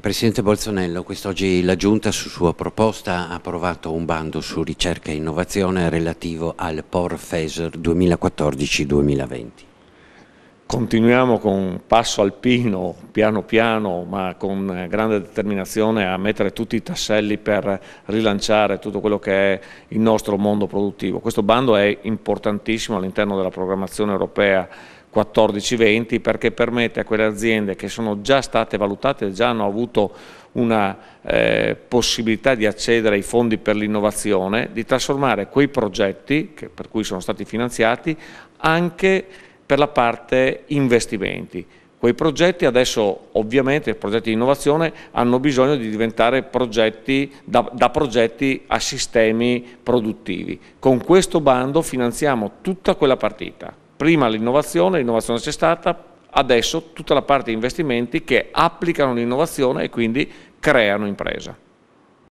Presidente Bolzonello, quest'oggi la Giunta su sua proposta ha approvato un bando su ricerca e innovazione relativo al POR FESR 2014-2020. Continuiamo con passo alpino, piano piano, ma con grande determinazione a mettere tutti i tasselli per rilanciare tutto quello che è il nostro mondo produttivo. Questo bando è importantissimo all'interno della programmazione europea 14-20 perché permette a quelle aziende che sono già state valutate, già hanno avuto una eh, possibilità di accedere ai fondi per l'innovazione, di trasformare quei progetti che, per cui sono stati finanziati anche per la parte investimenti. Quei progetti adesso ovviamente, progetti di innovazione, hanno bisogno di diventare progetti, da, da progetti a sistemi produttivi. Con questo bando finanziamo tutta quella partita prima l'innovazione, l'innovazione c'è stata, adesso tutta la parte di investimenti che applicano l'innovazione e quindi creano impresa.